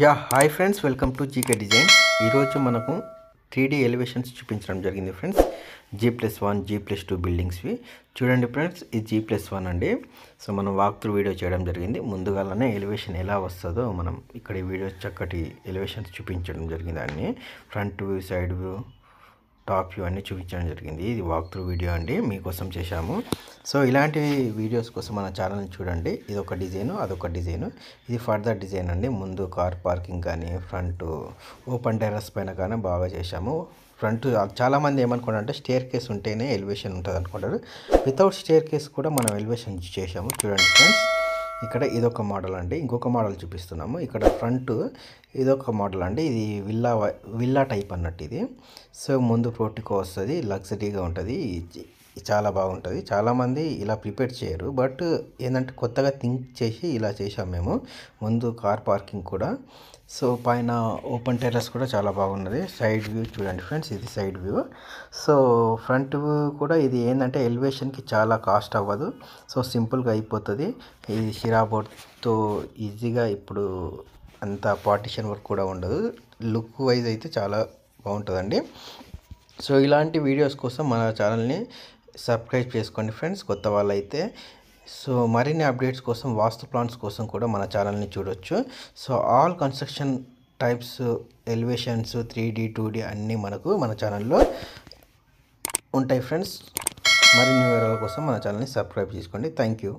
yeah hi friends welcome to GK design ఈరోజు మనకు three D elevations చూపించడం జరిగింది friends G plus one G plus two బిల్డింగ్స్వి చూడండి ఫ్రెండ్స్ ఇది జీ ప్లస్ వన్ అండి సో మనం వాక్ త్రూ వీడియో చేయడం జరిగింది ముందుగానే ఎలివేషన్ ఎలా వస్తుందో మనం ఇక్కడ వీడియో చక్కటి ఎలివేషన్స్ చూపించడం జరిగింది అన్నీ front view side view top view అన్నీ చూపించడం జరిగింది ఇది వాక్ త్రూ వీడియో అండి మీకోసం చేశాము సో ఇలాంటి వీడియోస్ కోసం మన ఛానల్ని చూడండి ఇది ఒక డిజైను అదొక డిజైను ఇది ఫర్దర్ డిజైన్ అండి ముందు కార్ పార్కింగ్ కానీ ఫ్రంట్ ఓపెన్ టెరస్ పైన కానీ బాగా చేశాము ఫ్రంట్ చాలామంది ఏమనుకున్నారు అంటే స్టేర్ కేస్ ఉంటేనే ఎలివేషన్ ఉంటుంది అనుకుంటారు వితౌట్ స్టేర్ కేస్ కూడా మనం ఎలివేషన్ చేసాము చూడండి ఫ్రెండ్స్ ఇక్కడ ఇదొక మోడల్ అండి ఇంకొక మోడల్ చూపిస్తున్నాము ఇక్కడ ఫ్రంట్ ఇదొక మోడల్ అండి ఇది విల్లా విల్లా టైప్ అన్నట్టు ఇది సో ముందు ప్రోటికో వస్తుంది లగ్జరీగా ఉంటుంది చాలా బాగుంటుంది చాలామంది ఇలా ప్రిపేర్ చేయరు బట్ ఏంటంటే కొత్తగా థింక్ చేసి ఇలా చేసాం మేము ముందు కార్ పార్కింగ్ కూడా సో పైన ఓపెన్ టెర్రస్ కూడా చాలా బాగున్నది సైడ్ వ్యూ చూడండి ఫ్రెండ్స్ ఇది side view so front view కూడా ఇది ఏంటంటే ఎలివేషన్కి చాలా కాస్ట్ అవ్వదు సో సింపుల్గా అయిపోతుంది ఇది షిరాబోర్డ్తో ఈజీగా ఇప్పుడు అంత పార్టిషన్ వర్క్ కూడా ఉండదు లుక్ వైజ్ అయితే చాలా బాగుంటుందండి సో ఇలాంటి వీడియోస్ కోసం మన ఛానల్ని సబ్స్క్రైబ్ చేసుకోండి ఫ్రెండ్స్ కొత్త వాళ్ళైతే సో మరిన్ని అప్డేట్స్ కోసం వాస్తు ప్లాంట్స్ కోసం కూడా మన ఛానల్ని చూడొచ్చు so all construction types elevations three D two D అన్నీ మనకు మన ఛానల్లో ఉంటాయి ఫ్రెండ్స్ మరిన్ని వివరాల కోసం మన ఛానల్ని సబ్స్క్రైబ్ చేసుకోండి థ్యాంక్ యూ